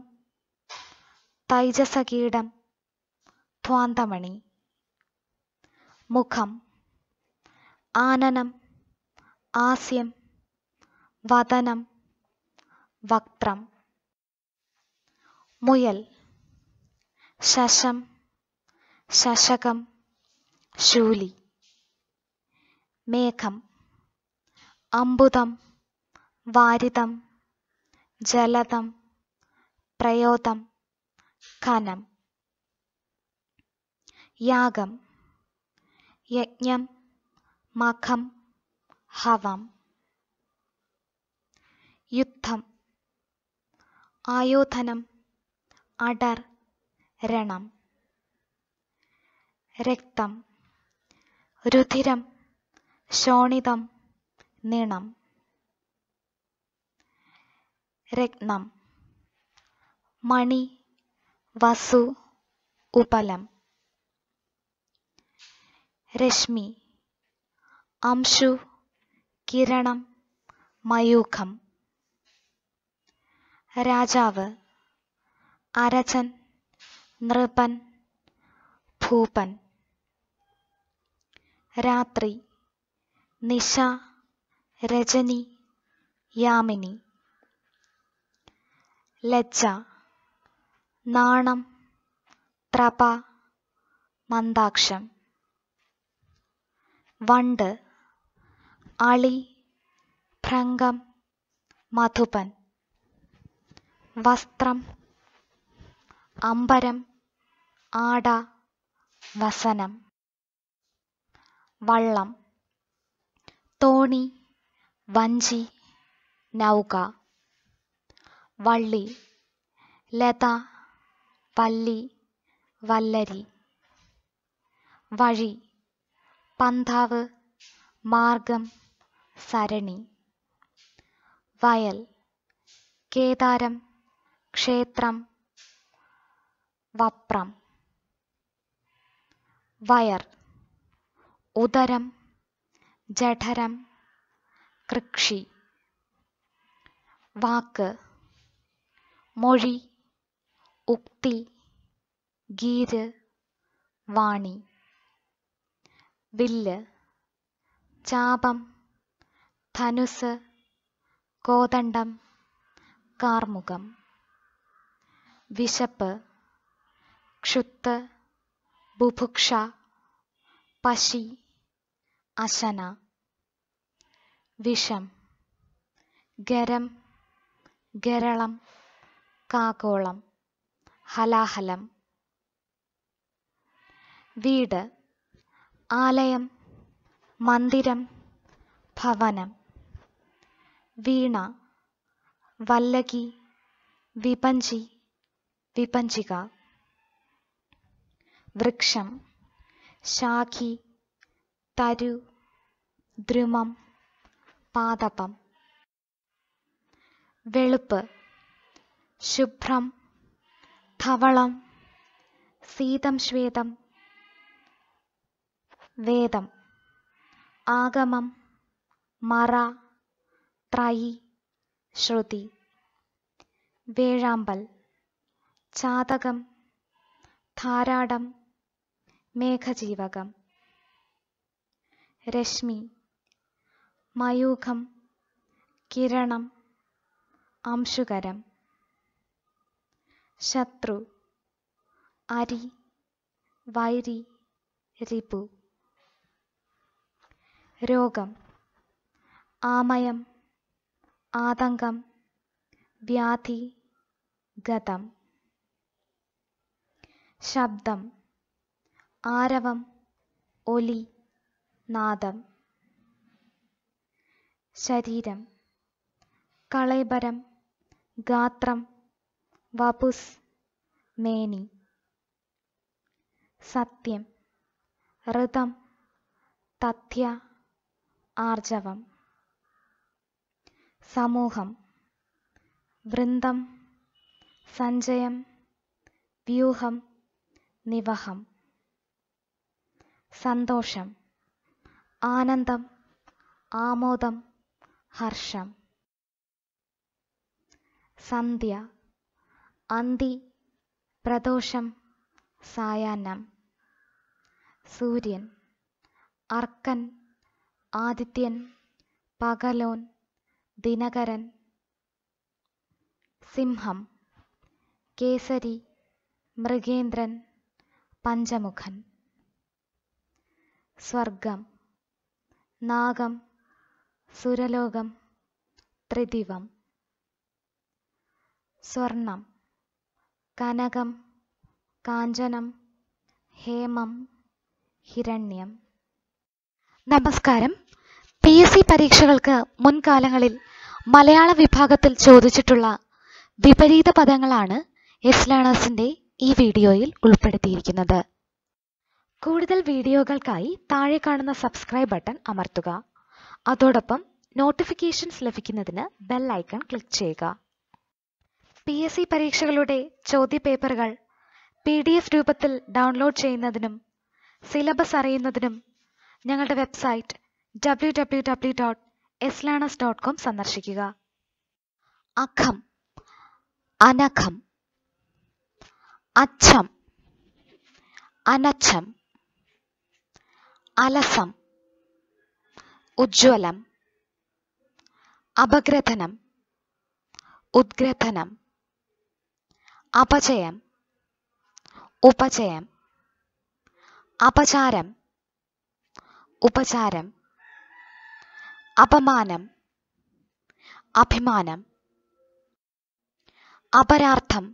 തൈജസകീടം ധ്വാന്തമണി മുഖം ആനനം ആസ്യം വതനം വക്ത്രം മുയൽ ശശം ശശകം ശൂലി മേഘം അമ്പുതം വാരിതം ജലതം പ്രയോതം കനം യാഗം യജ്ഞം മഖം ഹവം യുദ്ധം ആയോധനം അടർ രണം രക്തം രുധിരം ശോണിതം നിണം രത്നം മണി വസു ഉപലം രശ്മി അംശു കിരണം മയൂഖം രാജാവ് അരചൻ നൃപൻ ഭൂപൻ രാത്രി നിഷ രജനി യാമിനി ലജ്ജ നാണം പ്രഭ മന്ദാക്ഷം വണ്ട് അളി ഭ്രംഗം മധുപൻ വസ്ത്രം അമ്പരം ആട വസനം വള്ളം തോണി വഞ്ചി നൗക വള്ളി ലത പള്ളി വല്ലരി വഴി പന്താവ് മാർഗം സരണി വയൽ കേദാരം ക്ഷേത്രം വപ്രം വയർ ഉദരം ജഠരം കൃക്ഷി വാക്ക് മൊഴി ഉക്തി ഗീര് വാണി വില്ല് ചാപം ധനുസ് കോതണ്ടം കാർമുകം വിശപ്പ് ക്ഷുത്ത് ബുഭുക്ഷ പശി അശന വിഷം ഗരം ഗരളം കാകോളം ഹലാഹലം വീട് ആലയം മന്ദിരം ഭവനം വീണ വല്ലകി വിപഞ്ചി വിപഞ്ചിക വൃക്ഷം ശാഖി തരു ദ്രുമം പാദപം വെളുപ്പ് ശുഭ്രം ധവളം സീതം ശ്വേതം വേദം ആഗമം മറ ത്രൈ ശ്രുതി വേഴാമ്പൽ ചാതകം ധാരാടം മേഘജീവകം രശ്മി മയൂഖം കിരണം അംശുകരം ശത്രു അരി വൈരി രിപു രോഗം ആമയം ആതങ്കം വ്യാധി ഗതം ശബ്ദം ആരവം ഒലി നാദം ശരീരം കളേബരം ഗാത്രം വപുസ് മേനി സത്യം ഋതം തഥ്യ ആർജവം സമൂഹം വൃന്ദം സഞ്ജയം വ്യൂഹം നിവഹം സന്തോഷം ആനന്ദം ആമോദം ഹർഷം സന്ധ്യ അന്തി പ്രദോഷം സായാഹ്നം സൂര്യൻ അർക്കൻ ആദിത്യൻ പകലോൻ ദിനകരൻ സിംഹം കേസരി മൃഗേന്ദ്രൻ പഞ്ചമുഖൻ സ്വർഗം നാഗം സുരലോകം ത്രിദിവം സ്വർണം കനകം കാഞ്ചനം ഹേമം ഹിരണ്യം നമസ്കാരം പി എസ് സി പരീക്ഷകൾക്ക് മുൻകാലങ്ങളിൽ മലയാള വിഭാഗത്തിൽ ചോദിച്ചിട്ടുള്ള വിപരീത പദങ്ങളാണ് എസ് ലേണേഴ്സിൻ്റെ ഈ വീഡിയോയിൽ ഉൾപ്പെടുത്തിയിരിക്കുന്നത് കൂടുതൽ വീഡിയോകൾക്കായി താഴെ കാണുന്ന സബ്സ്ക്രൈബ് ബട്ടൺ അമർത്തുക അതോടൊപ്പം നോട്ടിഫിക്കേഷൻസ് ലഭിക്കുന്നതിന് ബെൽ ഐക്കൺ ക്ലിക്ക് ചെയ്യുക പി എസ് സി പരീക്ഷകളുടെ ചോദ്യപേപ്പറുകൾ പി ഡി എഫ് രൂപത്തിൽ ഡൗൺലോഡ് ചെയ്യുന്നതിനും സിലബസ് അറിയുന്നതിനും ഞങ്ങളുടെ website W W W dot ലാണസ് ഡോട്ട് കോം സന്ദർശിക്കുക അഖം അനഖം അച്ഛം അനച്ഛം അലസം ഉജ്ജ്വലം അപഗ്രഥനം ഉദ്ഗ്രഥനം അപചയം ഉപചയം അപചാരം ഉപചാരം അപമാനം അഭിമാനം അപരാർത്ഥം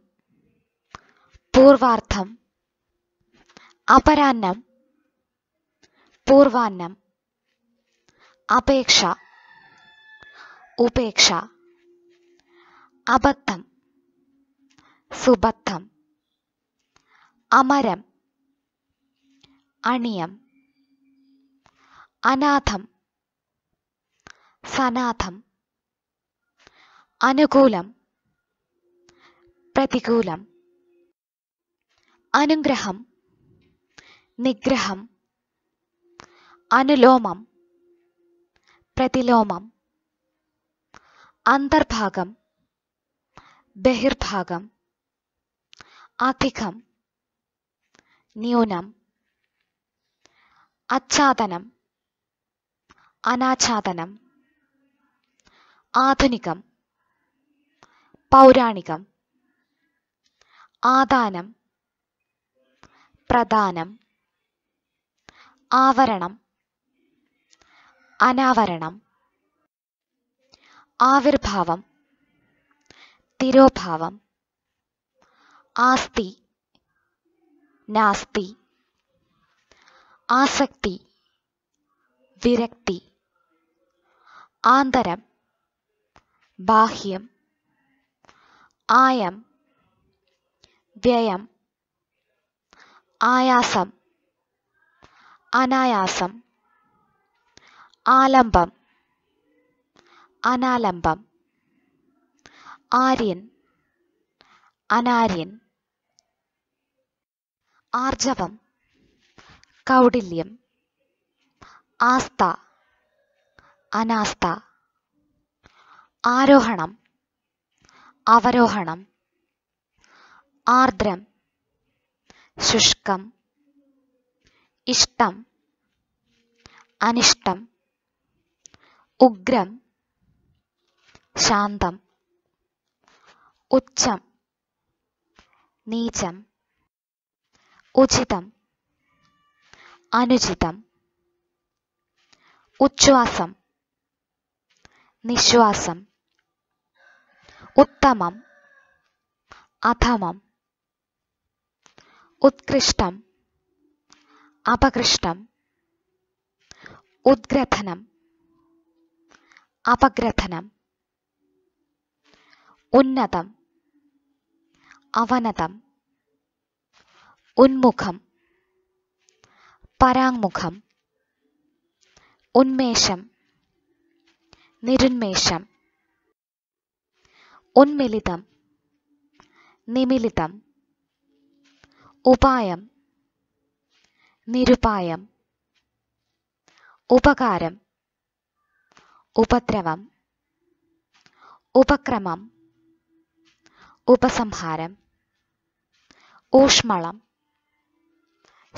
പൂർവാർത്ഥം അപരാന്നം पूर्वा अपेक्ष उपेक्ष अबद्ध सुबद्ध अमर अणियम अनाथ सनाथम अनुकूल प्रतिकूल अनुग्रह निग्रहम അനുലോമം പ്രതിലോമം അന്തർഭാഗം ബഹിർഭാഗം അധികം ന്യൂനം അച്ഛാദനം അനാച്ഛാദനം ആധുനികം പൗരാണികം ആദാനം പ്രധാനം ആവരണം അനാവരണം ആവിർഭാവം തിരോഭാവം ആസ്തി നാസ്തി ആസക്തി വിരക്തി ആന്തരം ബാഹ്യം ആയം വ്യയം ആയാസം അനായാസം ആലംബം അനാലംബം ആര്യൻ അനാര്യൻ ആർജവം കൗടില്യം ആസ്ത അനാസ്ത ആരോഹണം അവരോഹണം ആർദ്രം ശുഷ്കം ഇഷ്ടം അനിഷ്ടം उग्रम शांत उच्च नीच उचित अचित उच्छ्वास निश्वास उत्तम अथम उत्कृष्ट अपकृष्ट उद्रथनम अपग्रथनम् उन्नतम् अवनतम् उन्मुखम् पराङ्मुखम् उन्मेषम् निरुन्मेषम् उन्मिलितं निमिलितम् उपायं निरुपायम् उपकारम् ഉപദ്രവം ഉപക്രമം ഉപസംഹാരം ഊഷ്മളം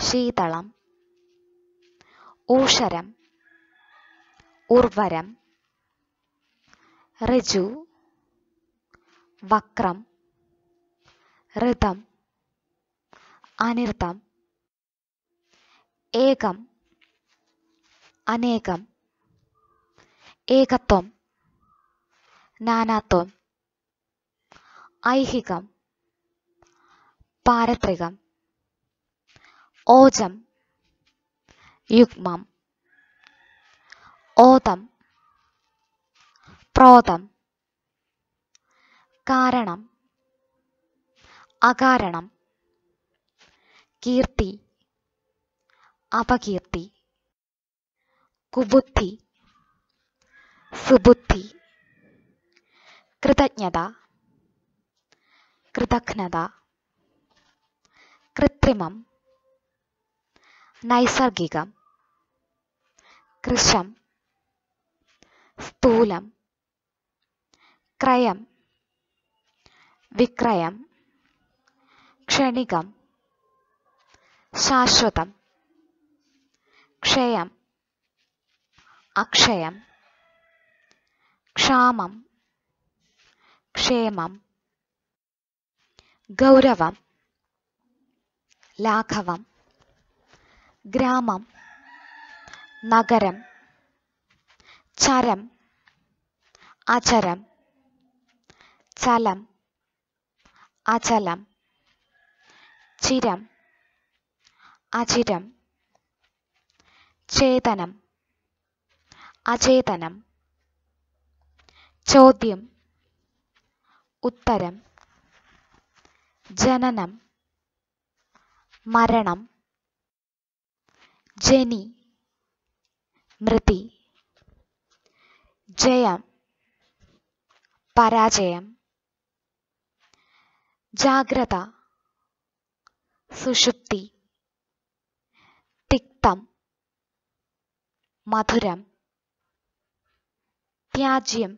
ശീതളം ഊഷരം ഉർവരം ഋജു വക്രം ഋതം അനിർത്തം ഏകം അനേകം ഏകത്വം നാനാത്വം ഐഹികം പാരത്രികം ഓജം യുഗ്മം ഓതം പ്രോതം കാരണം അകാരണം കീർത്തി അപകീർത്തി കുബുദ്ധി സുബുദ്ധി കൃതജ്ഞത കൃതഘ്നത കൃത്രിമം നൈസർഗികം കൃശം സ്ഥൂലം ക്രയം വിക്രയം ക്ഷണികം ശാശ്വതം ക്ഷയം അക്ഷയം ക്ഷാമം ക്ഷേമം ഗൗരവം ലാഘവം ഗ്രാമം നഗരം ചരം അചരം ചലം അചലം ചിരം അചിരം ചേതനം അചേതനം ചോദ്യം ഉത്തരം ജനനം മരണം ജനി മൃതി ജയം പരാജയം ജാഗ്രത സുഷുപ്തി തിക്തം മധുരം ത്യാജ്യം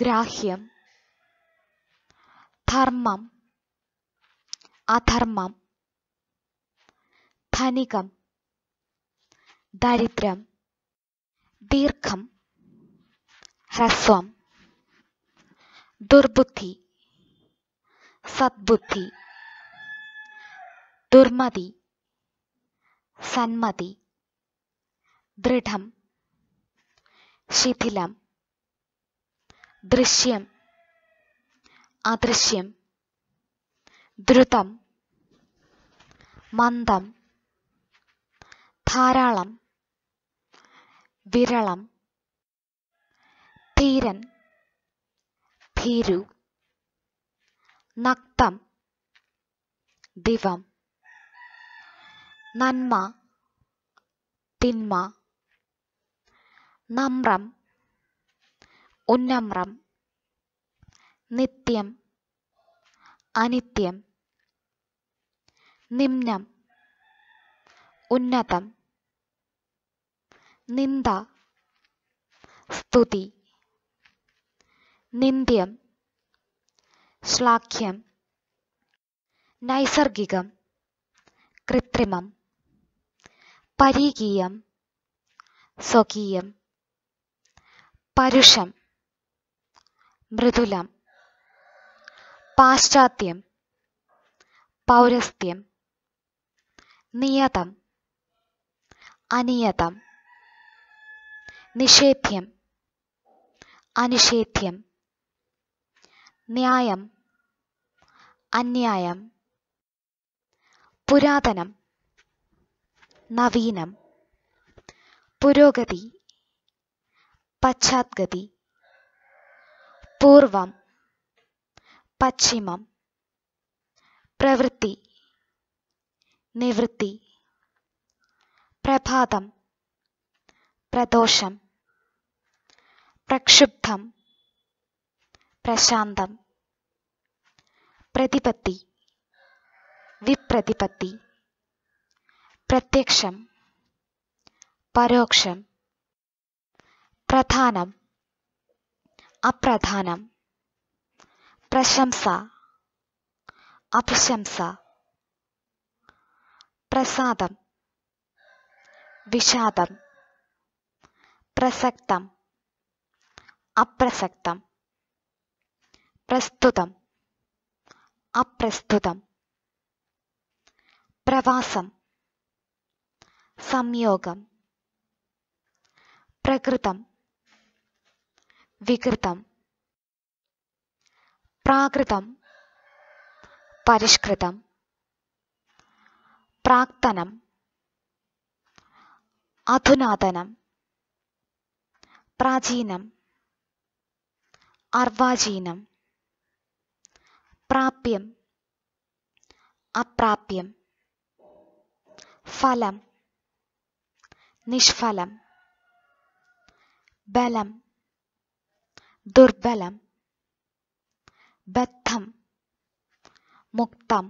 ഗ്രാഹ്യം ധർമ്മം അധർമ്മം ധനികം ദരിദ്രം ദീർഘം ഹ്രസ്വം ദുർബുദ്ധി സദ്ബുദ്ധി ദുർമതി സന്മതി ദൃഢം ശിഥിലം ദൃശ്യം അദൃശ്യം ദ്രുതം മന്ദം ധാരാളം വിരളം ധീരൻ ഭീരു നക്തം ദിവം നന്മ തിന്മ നമ്രം ഉന്നമ്രം നിത്യം അനിത്യം നിമ്നം ഉന്നതം നിന്ദ സ്തുതി നിന്ദ്യം ശ്ലാഘ്യം നൈസർഗികം കൃത്രിമം പരീകീയം സ്വകീയം പരുഷം മൃദുലം പാശ്ചാത്യം പൗരസ്ത്യം നിയതം അനിയതം നിഷേധ്യം അനിഷേധ്യം ന്യായം അന്യായം പുരാതനം നവീനം പുരോഗതി പശ്ചാത്ഗതി पूर्व पश्चिम प्रवृत्ति निवृत्ति प्रभात प्रदोष प्रक्षुब्ध प्रशांत प्रतिपत्ति विप्रतिपत्ति प्रत्यक्ष परोक्षं प्रधानम अप्रधान प्रशंस अभिशंस प्रसाद विषाद प्रसक्त अप्रसक्त प्रस्तुत अप्रस्तुत प्रवास संयोग प्रकृतम വികൃതം പ്രാകൃതം പരിഷ്കൃതം പ്രാക്തനം അധുനാതനം പ്രാചീനം അർവാചീനം പ്രാപ്യം അപ്രാപ്യം ഫലം നിഷ്ഫലം ബലം ദുർബലം ബദ്ധം മുക്തം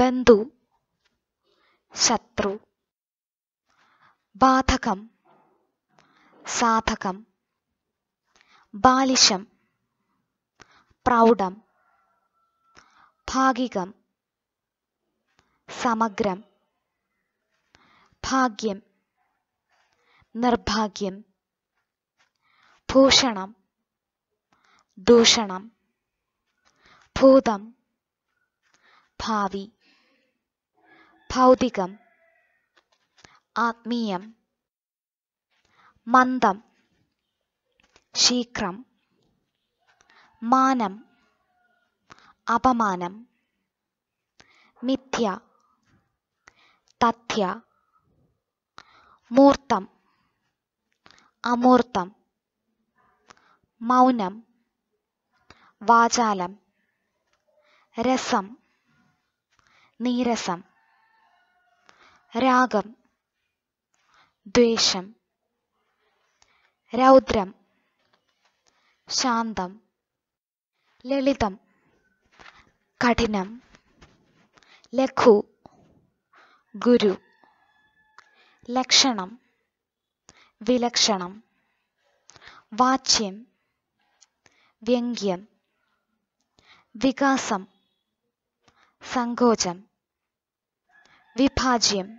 ബന്ധു ശത്രു ബാധകം സാധകം ബാലിശം പ്രൗഢം ഭാഗികം സമഗ്രം ഭാഗ്യം നിർഭാഗ്യം ഭൂഷണം ദൂഷണം ഭൂതം ഭാവി ഭൗതികം ആത്മീയം മന്ദം ശീഘ്രം മാനം അപമാനം മിഥ്യ തഥ്യ മൂർത്തം അമൂർത്തം മൗനം വാചാലം രസം നീരസം രാഗം ദ്വേഷം രൗദ്രം ശാന്തം ലളിതം കഠിനം ലഘു ഗുരു ലക്ഷണം വിലക്ഷണം വാച്യം व्यंग्यम विकासम संकोचम विभाज्यम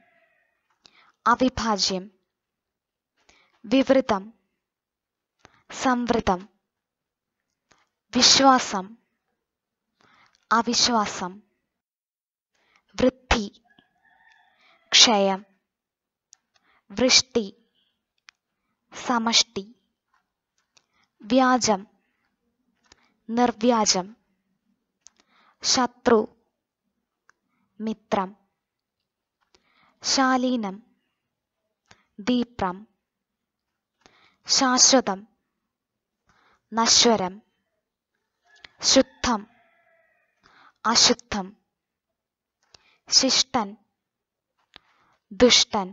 अविभाज्यम विवृतम संवृतम विश्वासम अविश्वासम वृत्ति क्षय वृष्टि समष्टि व्याजम നിർവ്യാജം ശത്രു മിത്രം ശാലീനം ദീപ്രം ശാശ്വതം നശ്വരം ശുദ്ധം അശുദ്ധം ശിഷ്ടൻ ദുഷ്ടൻ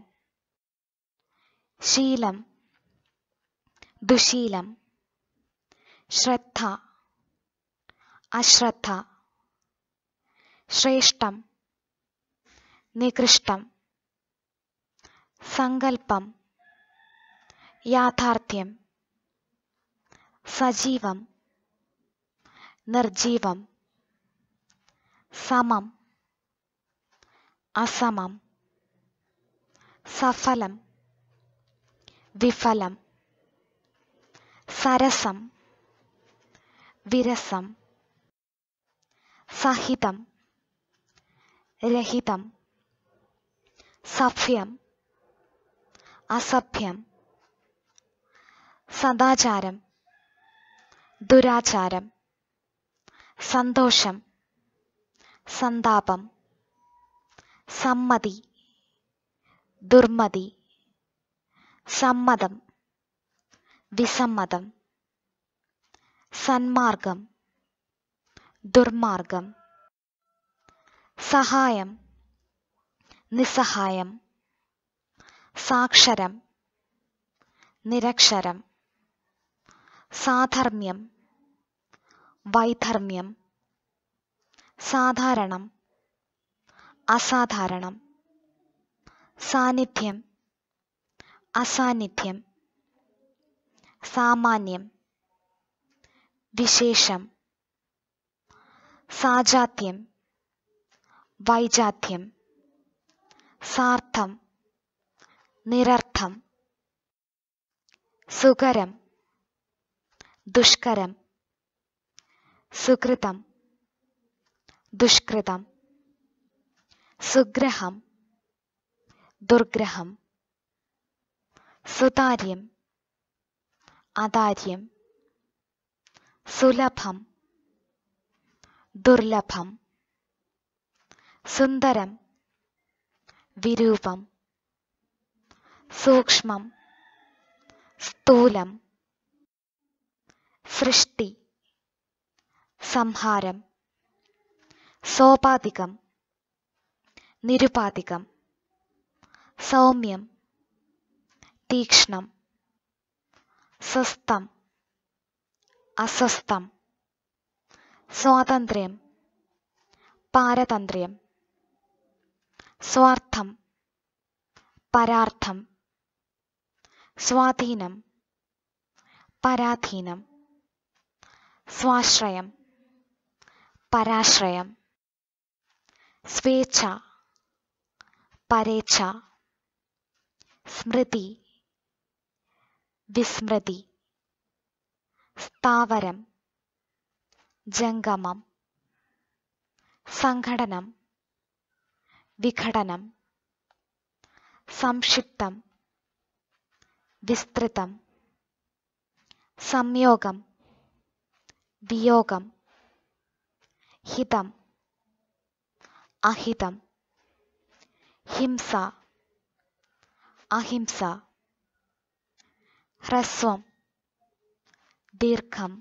ശീലം ദുശീലം ശ്രദ്ധ അശ്രദ്ധ ശ്രേഷ്ഠം നികൃഷ്ടം സങ്കൽപ്പം യാഥാർത്ഥ്യം സജീവം നിർജീവം സമം അസമം സഫലം വിഫലം സരസം വിരസം സഹിതം രഹിതം സഭ്യം അസഭ്യം സദാചാരം ദുരാചാരം സന്തോഷം സന്താപം സമ്മതി ദുർമതി സമ്മതം വിസമ്മതം സന്മാർഗം ദുർമാർഗം സഹായം നിസ്സഹായം സാക്ഷരം നിരക്ഷരം സാധർമ്മ്യം വൈധർമ്മ്യം സാധാരണം അസാധാരണം സാന്നിധ്യം അസാന്നിധ്യം സാമാന്യം വിശേഷം साजात्यम वैजात्यम सार्थम निरर्थम सुकरम दुष्करम सुकृतम दुष्कृतम सुग्रहम दुर्ग्रहम सुतार्यम अदार्यम सुलभम ദുർലഭം സുന്ദരം വിരൂപം സൂക്ഷ്മം സ്ഥൂലം സൃഷ്ടി സംഹാരം സോപാധികം നിരുപാധികം സൗമ്യം തീക്ഷ്ണം സ്വസ്ഥം അസ്വസ്ഥം സ്വാതന്ത്ര്യം പാരതന്ത്ര്യം സ്വാർത്ഥം പരാർത്ഥം സ്വാധീനം പരാധീനം സ്വാശ്രയം പരാശ്രയം സ്വേച്ഛ പരേച്ഛ സ്മൃതി വിസ്മൃതി സ്ഥാവരം जंगम संघटन विघटन संक्षिप्त विस्तृत संयोग वियोग हित अहित हिंस अहिंस ह्रस्व दीर्घम